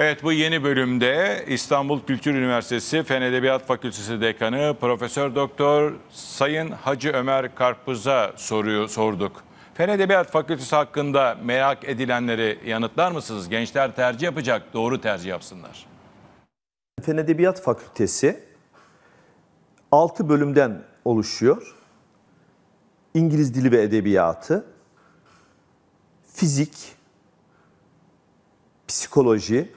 Evet bu yeni bölümde İstanbul Kültür Üniversitesi Fen Edebiyat Fakültesi Dekanı Profesör Doktor Sayın Hacı Ömer Karpuz'a soruyu sorduk. Fen Edebiyat Fakültesi hakkında merak edilenleri yanıtlar mısınız? Gençler tercih yapacak, doğru tercih yapsınlar. Fen Edebiyat Fakültesi 6 bölümden oluşuyor. İngiliz Dili ve Edebiyatı, Fizik, Psikoloji,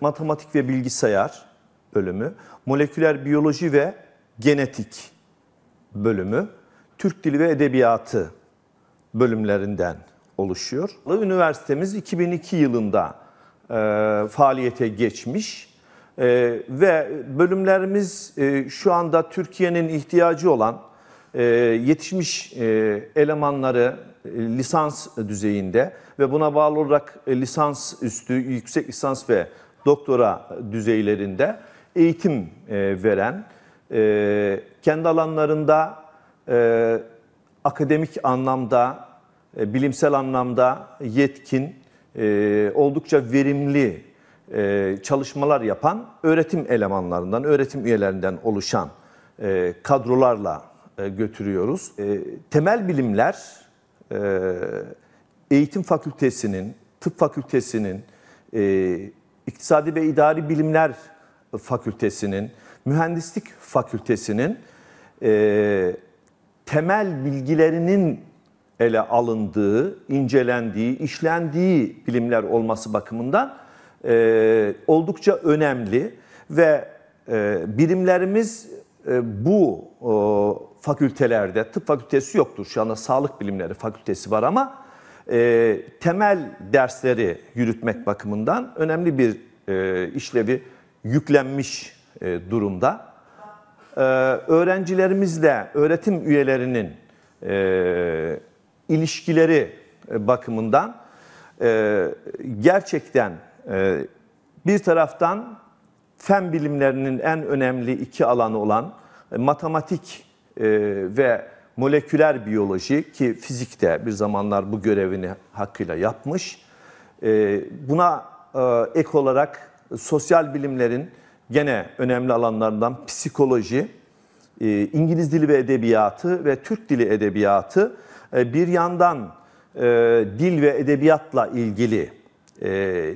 matematik ve bilgisayar bölümü, moleküler biyoloji ve genetik bölümü, Türk dili ve edebiyatı bölümlerinden oluşuyor. Üniversitemiz 2002 yılında e, faaliyete geçmiş e, ve bölümlerimiz e, şu anda Türkiye'nin ihtiyacı olan e, yetişmiş e, elemanları e, lisans düzeyinde ve buna bağlı olarak e, lisans üstü, yüksek lisans ve doktora düzeylerinde eğitim e, veren, e, kendi alanlarında e, akademik anlamda, bilimsel anlamda yetkin, oldukça verimli çalışmalar yapan öğretim elemanlarından, öğretim üyelerinden oluşan kadrolarla götürüyoruz. Temel bilimler eğitim fakültesinin, tıp fakültesinin İktisadi ve İdari Bilimler Fakültesinin, Mühendislik Fakültesinin e, temel bilgilerinin ele alındığı, incelendiği, işlendiği bilimler olması bakımından e, oldukça önemli ve e, bilimlerimiz e, bu e, fakültelerde, tıp fakültesi yoktur şu anda sağlık bilimleri fakültesi var ama e, temel dersleri yürütmek bakımından önemli bir e, işlevi yüklenmiş e, durumda. E, öğrencilerimizle öğretim üyelerinin e, ilişkileri e, bakımından e, gerçekten e, bir taraftan fen bilimlerinin en önemli iki alanı olan e, matematik e, ve moleküler biyoloji ki fizikte bir zamanlar bu görevini hakkıyla yapmış. Ee, buna e, ek olarak sosyal bilimlerin gene önemli alanlarından psikoloji, e, İngiliz dili ve edebiyatı ve Türk dili edebiyatı e, bir yandan dil ve edebiyatla ilgili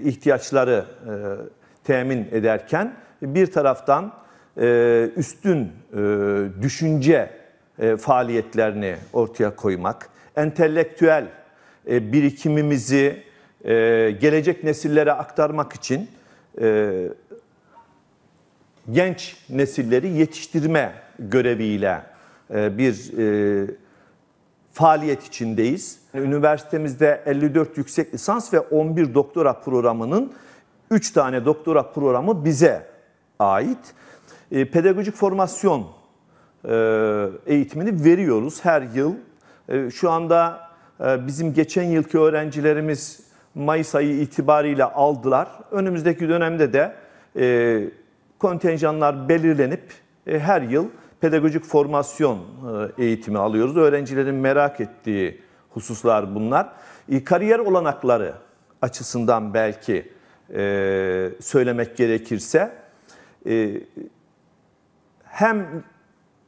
ihtiyaçları temin ederken bir taraftan üstün düşünce e, faaliyetlerini ortaya koymak, entelektüel e, birikimimizi e, gelecek nesillere aktarmak için genç nesilleri yetiştirme göreviyle bir faaliyet içindeyiz. Üniversitemizde 54 yüksek lisans ve 11 doktora programının 3 tane doktora programı bize ait. E, pedagojik formasyon e, eğitimini veriyoruz her yıl. E, şu anda e, bizim geçen yılki öğrencilerimiz Mayıs ayı itibariyle aldılar. Önümüzdeki dönemde de e, kontenjanlar belirlenip her yıl pedagojik formasyon eğitimi alıyoruz. Öğrencilerin merak ettiği hususlar bunlar. Kariyer olanakları açısından belki söylemek gerekirse hem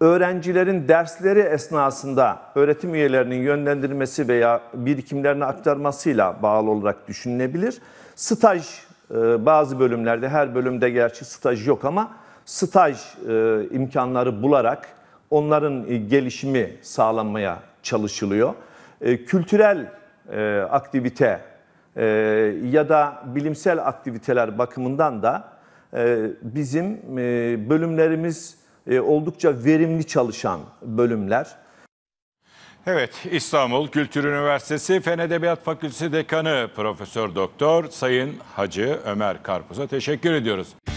öğrencilerin dersleri esnasında öğretim üyelerinin yönlendirmesi veya birikimlerini aktarmasıyla bağlı olarak düşünülebilir. Staj e, bazı bölümlerde her bölümde gerçi staj yok ama staj e, imkanları bularak onların e, gelişimi sağlanmaya çalışılıyor. Kültürel aktivite ya da bilimsel aktiviteler bakımından da bizim bölümlerimiz e, oldukça verimli çalışan bölümler. Evet, İstanbul Kültür Üniversitesi Fen Edebiyat Fakültesi Dekanı Profesör Doktor Sayın Hacı Ömer Karpuz'a teşekkür ediyoruz.